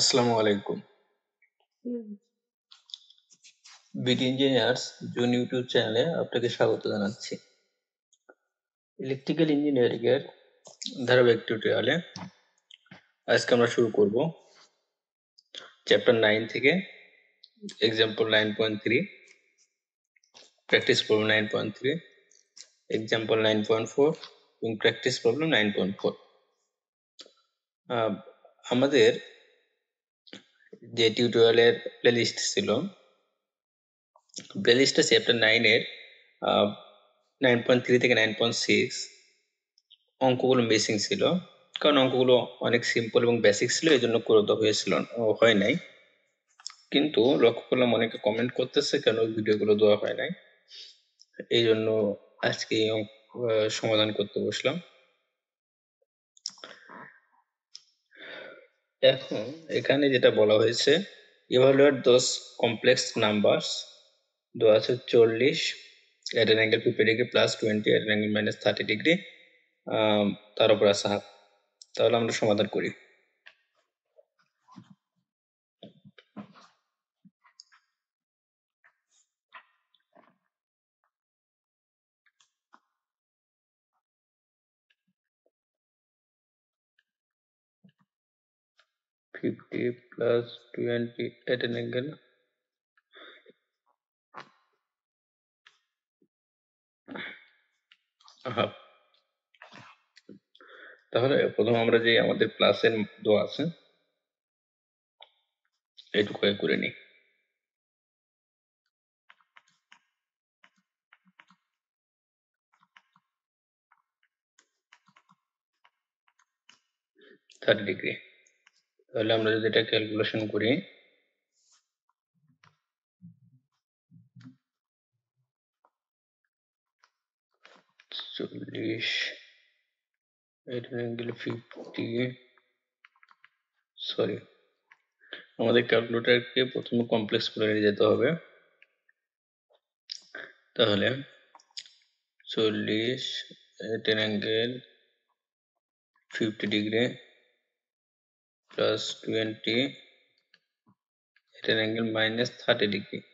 আসসালামু আলাইকুম bit engineers June YouTube চ্যানেলে আপনাকে স্বাগত জানাচ্ছি ইলেকট্রিক্যাল ইঞ্জিনিয়ারিং এর ধারাবাহিক টিউটোরিয়ালে আজকে আমরা শুরু করব চ্যাপ্টার নাইন থেকে example nine point three practice problem nine point three example nine point four এবং practice problem nine point four আমাদের যে টিউটোরিয়ালের প্লেলিস্ট ছিল প্লেলিস্টটা চ্যাপ্টার নাইনের নাইন পয়েন্ট থ্রি থেকে নাইন পয়েন্ট সিক্স অঙ্কগুলো মিসিং ছিল কারণ অঙ্কগুলো অনেক সিম্পল এবং বেসিক ছিল এই জন্য দেওয়া হয়েছিল হয় নাই কিন্তু লক্ষ্য করলাম অনেকে কমেন্ট করতেছে কেন ভিডিওগুলো দেওয়া হয় নাই এই জন্য আজকে সমাধান করতে বসলাম এখন এখানে যেটা বলা হয়েছে ইভালুয়েট দোজ কমপ্লেক্স নাম্বারস দু আছে চল্লিশ at an angle fifty degree plus twenty at angle minus thirty degree তার উপর আসা তাহলে আমরা সমাধান করি 50 plus 20 at an angle তাহলে প্রথম আমরা যে আমাদের প্লাসের দোয়া আছে এটুকু করে নিই থার্টি ডিগ্রি তাহলে আমরা যদি এটা ক্যালকুলেশন করি চল্লিশ ফিফটি সরি আমাদের ক্যালকুলেটারকে প্রথমে কমপ্লেক্স করে নিয়ে যেতে হবে তাহলে চল্লিশ ten angle fifty degree plus 20 at an angle minus 30 degree.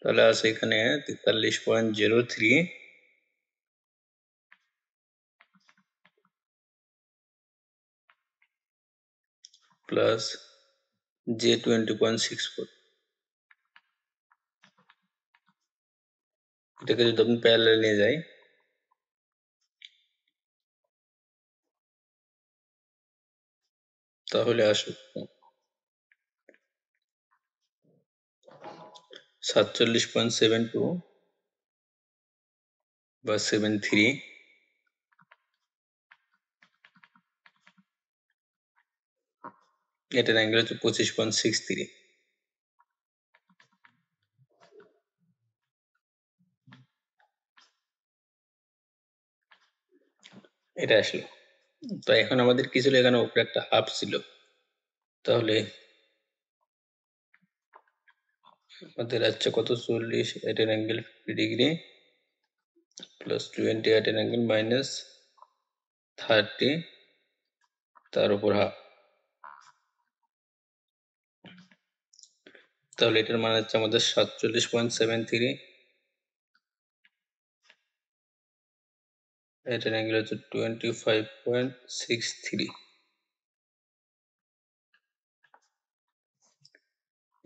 তাহলে আছে এখানে তেতাল্লিশ point zero three plus J twenty point six four এটাকে যদি আপনি প্যারালে নিয়ে যাই তাহলে আসুন সাতচল্লিশ পয়েন্ট সেভেন টু বা সেভেন থ্রি এটার অ্যাঙ্গেল হচ্ছে পঁচিশ পয়েন্ট সিক্স থ্রি এটা আসলো তো এখন আমাদের কি ছিল এখানে উপরে একটা হাফ ছিল তাহলে আমাদের আছে কত চল্লিশ at an angle fifty degree plus twenty at an angle minus thirty তার উপর হাফ তাহলে এটার মানে হচ্ছে আমাদের সাতচল্লিশ পয়েন্ট সেভেন থ্রি এটার অ্যাঙ্গেল হচ্ছে twenty five point six three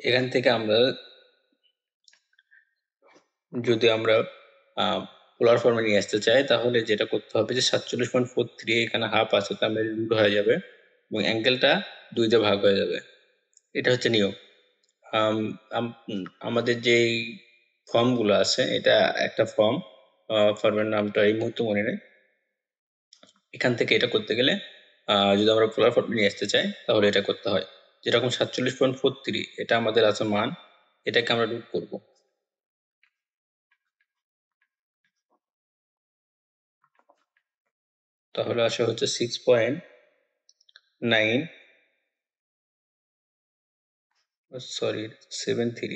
এখান থেকে আমরা যদি আমরা পোলার ফর্মে নিয়ে আসতে চাই তাহলে যেটা করতে হবে যে সাতচল্লিশ পয়েন্ট ফোর থ্রি এখানে হাফ আছে তা আমরা রুট হয়ে যাবে এবং অ্যাঙ্গেলটা দুইতে ভাগ হয়ে যাবে এটা হচ্ছে নিয়ম আমাদের যেই ফর্মগুলো আছে এটা একটা ফর্ম ফর্মের নামটা এই মুহূর্তে মনে নেই এখান থেকে এটা করতে গেলে যদি আমরা পোলার ফর্মে নিয়ে আসতে চাই তাহলে এটা করতে হয় যেরকম সাতচল্লিশ পয়েন্ট ফোর থ্রি এটা আমাদের আছে মান এটাকে আমরা রুট করব তাহলে আসা হচ্ছে six point nine sorry seven three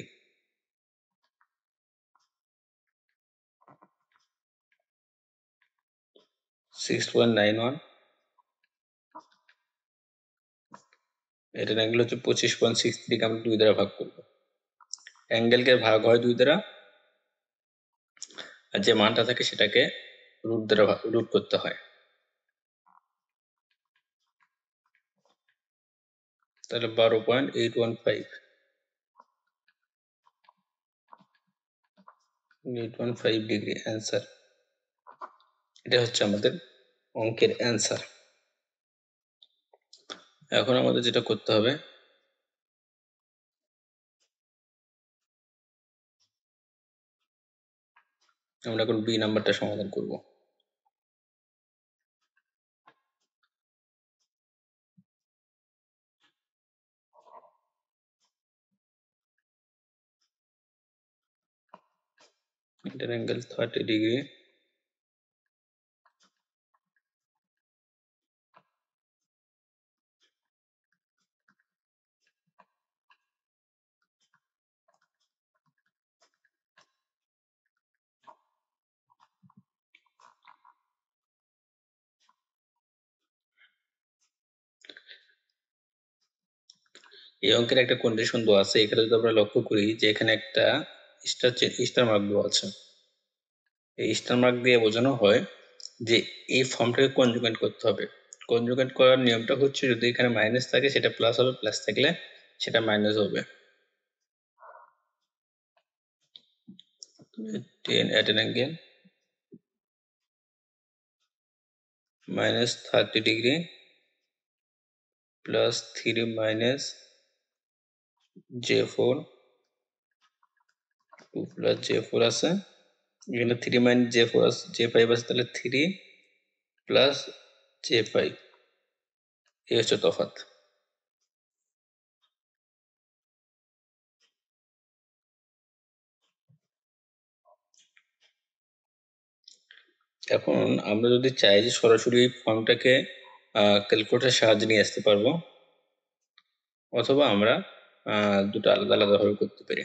6.91 এটার অ্যাঙ্গেল হচ্ছে পঁচিশ পয়েন্ট সিক্স থ্রিকে আমরা দুই দ্বারা ভাগ করবো অ্যাঙ্গেলকে ভাগ হয় দুই দ্বারা আর যে মানটা থাকে সেটাকে রুট দ্বারা রুট করতে হয় তাহলে বারো point eight one five eight one five degree answer এটা হচ্ছে আমাদের অঙ্কের অ্যান্সার এখন আমাদের যেটা করতে হবে আমরা এখন বি নাম্বারটা সমাধান করব ইন্টার অ্যাঙ্গেল থার্টি ডিগ্রি এই অঙ্কের একটা কন্ডিশন দেওয়া আছে এখানে যদি আমরা লক্ষ্য করি যে এখানে একটা স্টার স্টার মার্ক দেওয়া আছে এই স্টার মার্ক দিয়ে বোঝানো হয় যে এই ফর্মটাকে কনজুগেট করতে হবে কনজুগেট করার নিয়মটা হচ্ছে যদি এখানে মাইনাস থাকে সেটা প্লাস হবে প্লাস থাকলে সেটা মাইনাস হবে ten at an angle minus 30 j4 2 plus j4 আছে এখানে 3 মাইনাস j4 আছে j5 আছে 3 প্লাস j5 এই হচ্ছে তফাত এখন আমরা যদি চাই যে সরাসরি এই ফর্মটাকে ক্যালকুলেটার সাহায্যে নিয়ে আসতে পারবো অথবা আমরা দুটো আলাদা আলাদাভাবে করতে পারি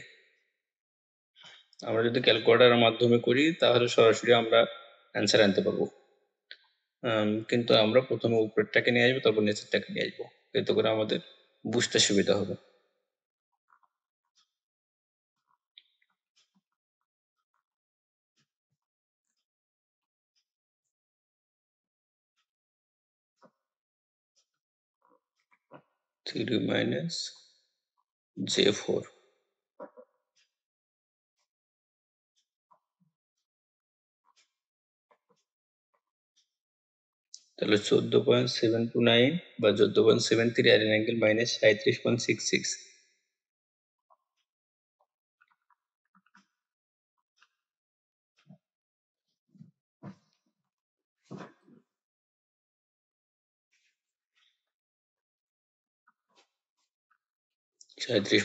আমরা যদি ক্যালকুলেটারের মাধ্যমে করি তাহলে সরাসরি আমরা অ্যান্সার আনতে পারবো কিন্তু আমরা প্রথমে উপরেরটাকে নিয়ে আসবো তারপর নিচেরটাকে নিয়ে আসবো এতে করে আমাদের বুঝতে সুবিধা হবে থ্রি মাইনাস J4 তাহলে চোদ্দ পয়েন্ট সেভেন টু নাইন বা চোদ্দ পয়েন্ট সেভেন থ্রি আর এন অ্যাঙ্গেল মাইনাস সাঁত্রিশ point six six at Two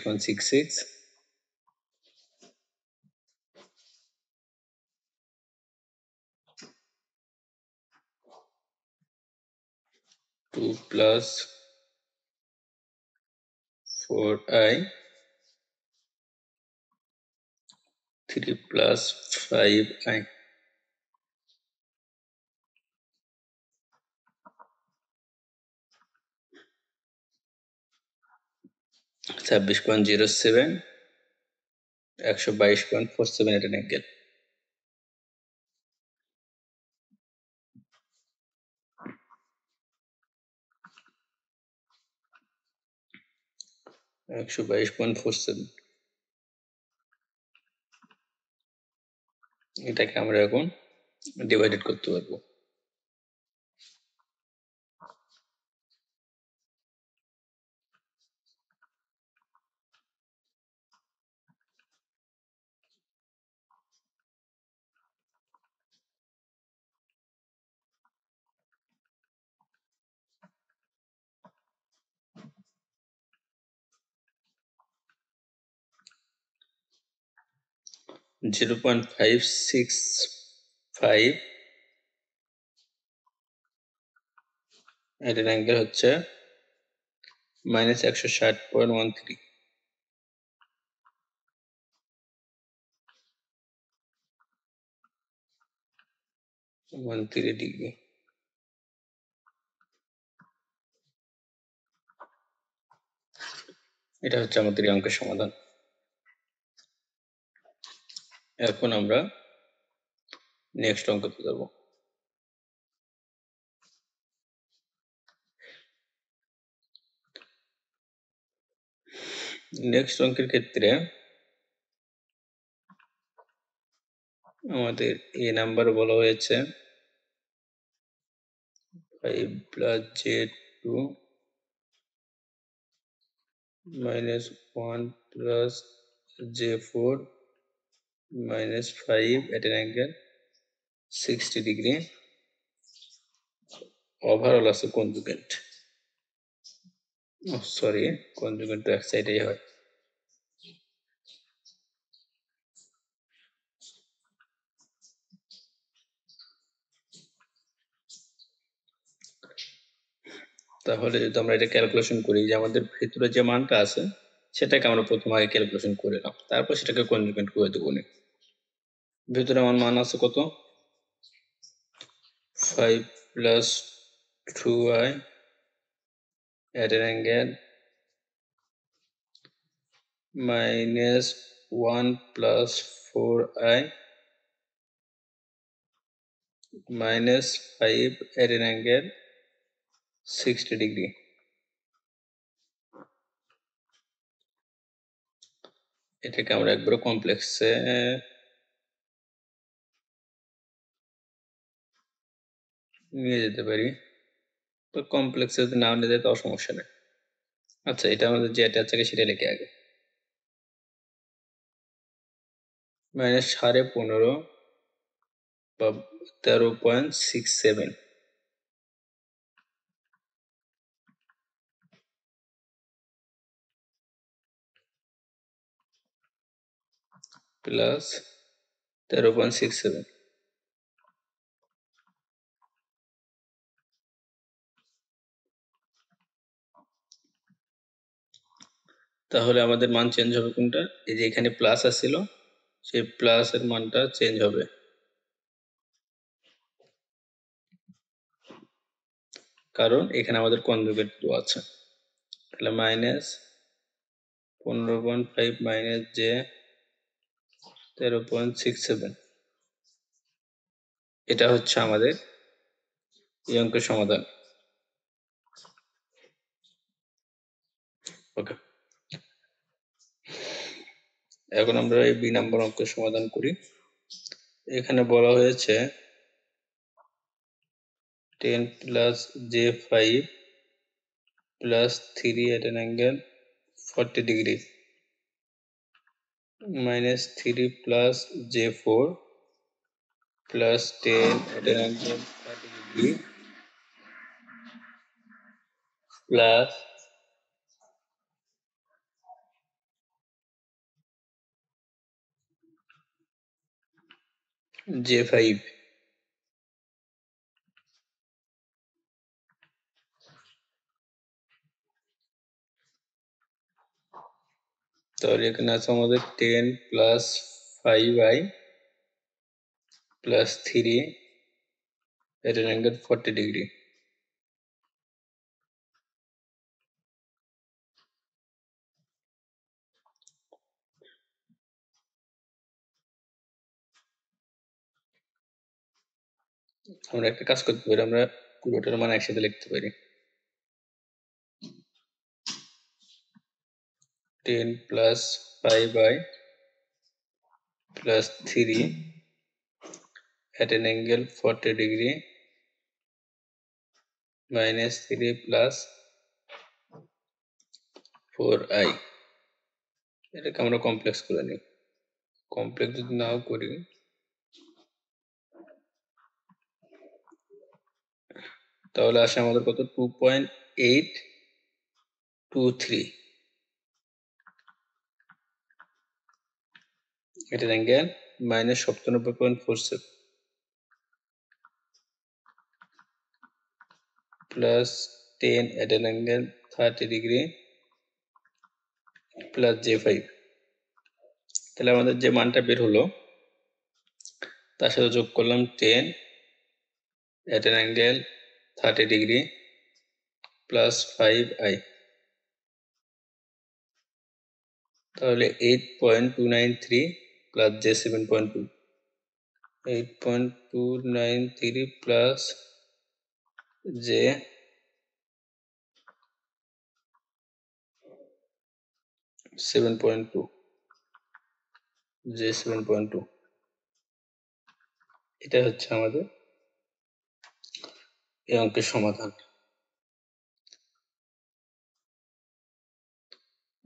plus four i three plus five i ছাব্বিশ পয়েন্ট জিরো সেভেন একশো বাইশ পয়েন্ট ফোর সেভেন এটা অ্যাঙ্গেল একশো বাইশ পয়েন্ট ফোর সেভেন এটাকে আমরা এখন ডিভাইডেড করতে পারবো zero point five six five এটার অ্যাঙ্গেল হচ্ছে মাইনাস একশো ষাট point one three one three degree এটা হচ্ছে আমাদের অঙ্কের সমাধান এখন আমরা নেক্সট অঙ্কতে যাব নেক্সট অঙ্কের ক্ষেত্রে আমাদের এ নাম্বার বলা হয়েছে five plus J two one plus J four minus 5 at an angle 60 degree overall as a conjugate oh sorry conjugate to x side হয় তাহলে যদি আমরা এটা ক্যালকুলেশন করি যে আমাদের ভেতরে যে মানটা আছে সেটাকে আমরা প্রথম আগে ক্যালকুলেশন করে করলাম তারপর সেটাকে কনজুগেট করে দেবো ভিতরে আমার মান আছে কত five plus two I at an angle minus one plus four I minus five at an angle sixty degree এটাকে আমরা একবার কমপ্লেক্সে নিয়ে যেতে পারি তো কমপ্লেক্সে যদি না নিয়ে যায় সমস্যা নেই আচ্ছা এটা আমাদের যে অ্যাটাচ আছে সেটা লিখে আগে মাইনাস সাড়ে পনেরো বা তেরো পয়েন্ট সিক্স সেভেন প্লাস তেরো পয়েন্ট সিক্স সেভেন তাহলে আমাদের মান চেঞ্জ হবে কোনটা এই যে এখানে প্লাস আসছিল সেই প্লাস এর মানটা চেঞ্জ হবে কারণ এখানে আমাদের কনজুগেট দেওয়া আছে তাহলে মাইনাস পনেরো পয়েন্ট ফাইভ মাইনাস যে তেরো পয়েন্ট সিক্স সেভেন এটা হচ্ছে আমাদের এই অঙ্কের সমাধান ওকে এখন আমরা এই বি নাম্বার অঙ্কের সমাধান করি এখানে বলা হয়েছে ten plus J five plus three at an angle forty degree minus 3 plus j4 plus 10 at an angle 30 degree plus j5 তার এখানে আমাদের 10 + 5i + 3 এরrangle 40 ডিগ্রি আমরা প্রত্যেক casque করে আমরা কোণটার মান একসাথে লিখতে পারি 10 plus 5 by plus 3 at an angle 40 degree minus 3 plus 4i এটাকে আমরা কমপ্লেক্স করে নিই কমপ্লেক্স যদি নাও করি তাহলে আসে আমাদের কত two point eight two three এটার অ্যাঙ্গেল মাইনাস সপ্তানব্বই point four seven plus ten at an angle thirty degree plus J five তাহলে আমাদের যে মানটা বের হলো তার সাথে যোগ করলাম ten at an angle thirty degree plus five I তাহলে eight point two nine three plus j7.2 8.293 plus j two j 7.2 এটা হচ্ছে আমাদের এই অঙ্কের সমাধান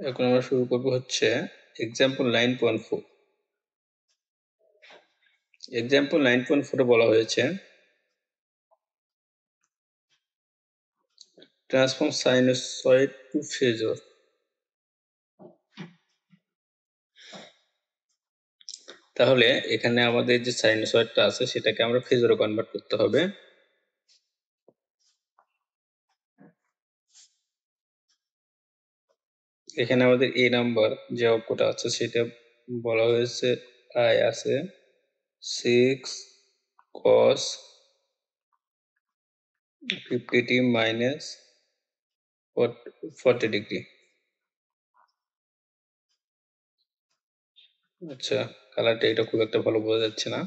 এখন আমরা শুরু করবো হচ্ছে example nine point four example nine point ফোরে বলা হয়েছে ট্রান্সফর্ম sinusoid to তাহলে এখানে আমাদের যে সাইনোসয়েডটা আছে সেটাকে আমরা ফেজরে কনভার্ট করতে হবে এখানে আমাদের এ নাম্বার যে অঙ্কটা আছে সেটা বলা হয়েছে আয় আছে 6 cos 50t minus 40 degree আচ্ছা কালারটা এটা খুব একটা ভালো বোঝা যাচ্ছে না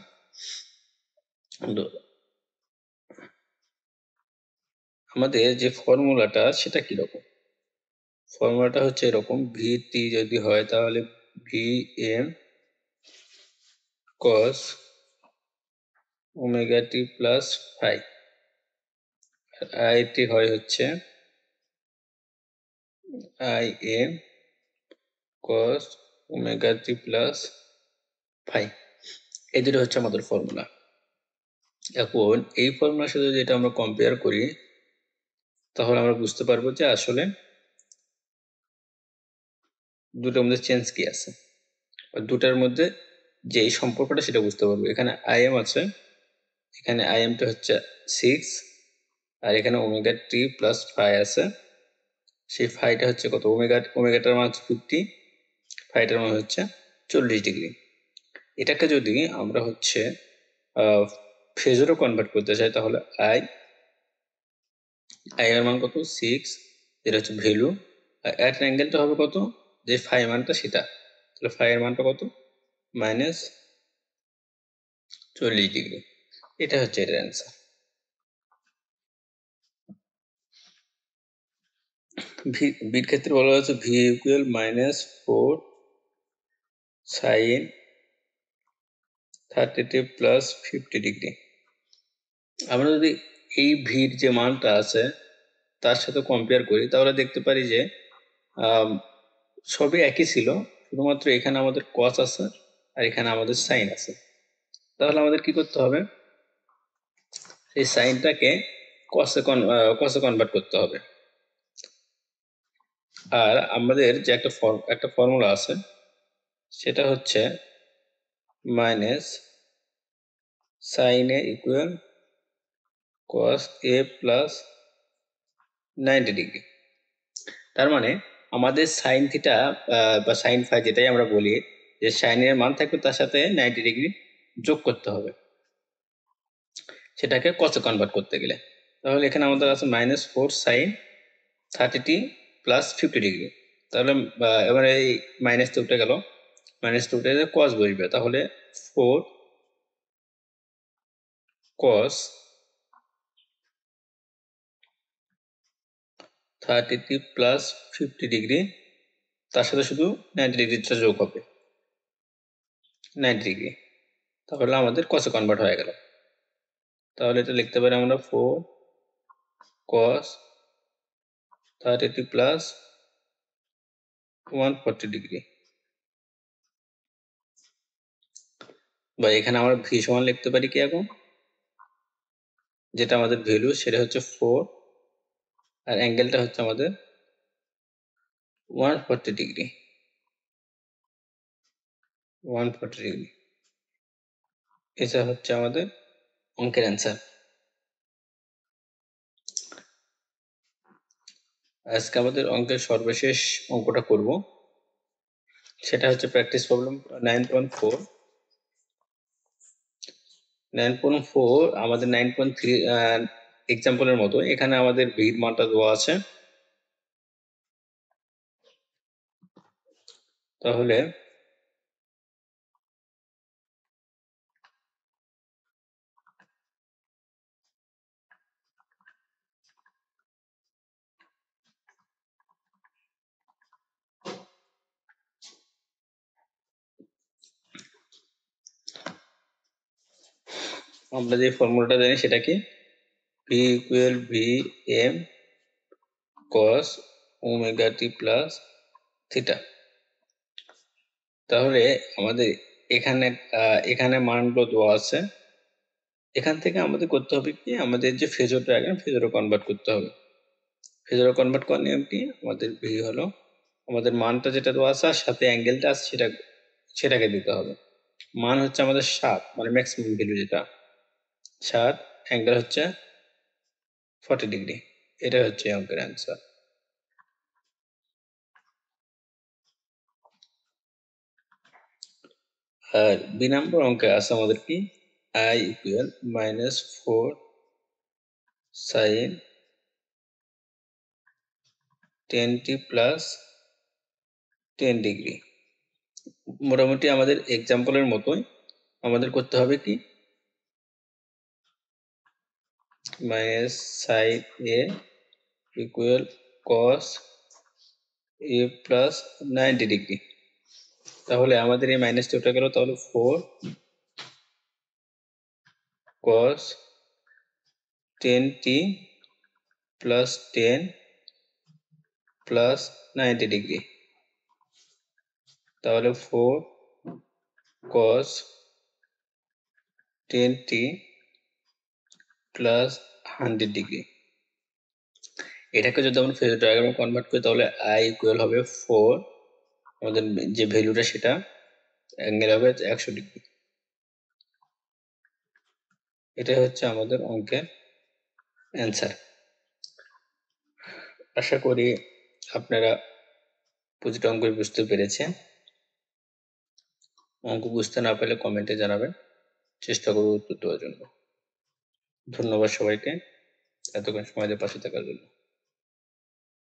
আমাদের যে ফর্মুলাটা সেটা কিরকম ফর্মুলাটা হচ্ছে এরকম ভি টি যদি হয় তাহলে V M cos omega t plus phi আর হয় হচ্ছে I A cos omega t plus phi এই দুটো হচ্ছে আমাদের ফর্মুলা এখন এই ফর্মুলার সাথে যেটা আমরা কম্পেয়ার করি তাহলে আমরা বুঝতে পারবো যে আসলে দুটোর মধ্যে চেঞ্জ কি আছে দুটার মধ্যে যে এই সম্পর্কটা সেটা বুঝতে পারবো এখানে আইএম আছে এখানে আইএমটা হচ্ছে সিক্স আর এখানে ওমেগা টি প্লাস ফাই আছে সেই ফাইটা হচ্ছে কত ওমেগা ওমেগাটার মান ফিফটি ফাইটার মান হচ্ছে চল্লিশ ডিগ্রি এটাকে যদি আমরা হচ্ছে ফেজরও কনভার্ট করতে চাই তাহলে আই আই এর মান কত সিক্স এটা হচ্ছে ভ্যালু আর অ্যাট অ্যাঙ্গেলটা হবে কত যে ফাই মানটা সেটা তাহলে ফাই এর মানটা কত মাইনাস চল্লিশ ডিগ্রি এটা হচ্ছে এটার অ্যান্সার বির ক্ষেত্রে বলা হচ্ছে V equal minus four sine thirty t plus fifty degree আমরা যদি এই ভির যে মানটা আছে তার সাথে কম্পেয়ার করি তাহলে দেখতে পারি যে সবই একই ছিল শুধুমাত্র এখানে আমাদের কস আছে আর এখানে আমাদের সাইন আছে তাহলে আমাদের কি করতে হবে সেই সাইনটাকে কসে কসে কনভার্ট করতে হবে আর আমাদের যে একটা ফর্ম একটা ফর্মুলা আছে সেটা হচ্ছে minus sine A equal cos A plus ninety degree তার মানে আমাদের সাইন থিটা বা সাইন ফাই যেটাই আমরা বলি যে সাইনের মান থাকবে তার সাথে নাইনটি ডিগ্রি যোগ করতে হবে সেটাকে কচে কনভার্ট করতে গেলে তাহলে এখানে আমাদের আছে minus four sine thirty t plus fifty degree তাহলে এবার এই মাইনাস টুটে গেল মাইনাস টুটা কস বসবে তাহলে four cos thirty plus fifty degree তার সাথে শুধু নাইনটি ডিগ্রিটা যোগ হবে নাইন ডিগ্রি তাহলে আমাদের কসে কনভার্ট হয়ে গেল তাহলে এটা লিখতে পারি আমরা four cos thirty plus one forty degree বা এখানে আমরা ভি সমান লিখতে পারি কি এখন যেটা আমাদের ভ্যালু সেটা হচ্ছে ফোর আর অ্যাঙ্গেলটা হচ্ছে আমাদের one forty degree one forty degree এটা হচ্ছে আমাদের অঙ্কের অ্যান্সার আজকে আমাদের অঙ্কের সর্বশেষ অঙ্কটা করব সেটা হচ্ছে practice problem nine point four nine point four আমাদের নাইন পয়েন্ট থ্রি এক্সাম্পলের মতো এখানে আমাদের ভিড় মানটা দেওয়া আছে তাহলে আমরা যে ফর্মুলাটা জানি সেটা কি V equal V M cos omega T plus theta তাহলে আমাদের এখানে এখানে মানগুলো দেওয়া আছে এখান থেকে আমাদের করতে হবে কি আমাদের যে ফেজর ডায়াগ্রাম ফেজরে কনভার্ট করতে হবে ফেজরে কনভার্ট করার নিয়ম কি আমাদের ভি হলো আমাদের মানটা যেটা দেওয়া আছে আর সাথে অ্যাঙ্গেলটা আছে সেটা সেটাকে দিতে হবে মান হচ্ছে আমাদের সাত মানে ম্যাক্সিমাম ভ্যালু যেটা ষাট অ্যাঙ্গেল হচ্ছে ফর্টি ডিগ্রি এটা হচ্ছে অঙ্কের অ্যান্সার আর বি নম্বর অঙ্কে আছে আমাদের কি I equal minus four sine ten t plus ten degree মোটামুটি আমাদের এক্সাম্পলের মতোই আমাদের করতে হবে কি -sin a = cos a + 90° তাহলে আমাদের এই -2টা গেল তাহলে 4 cos 10t + 10 + 90° তাহলে 4 cos 10t + হান্ড্রেড ডিগ্রি এটাকে যদি আমরা ফেজ ডায়াগ্রামে কনভার্ট করি তাহলে আই ইকুয়াল হবে ফোর আমাদের যে ভ্যালুটা সেটা অ্যাঙ্গেল হবে একশো ডিগ্রি এটাই হচ্ছে আমাদের অঙ্কের অ্যান্সার আশা করি আপনারা প্রতিটা অঙ্ক বুঝতে পেরেছেন অঙ্ক বুঝতে না পারলে কমেন্টে জানাবেন চেষ্টা করব উত্তর দেওয়ার জন্য ধন্যবাদ সবাইকে এতক্ষণ সময় দিয়ে পাশে থাকার জন্য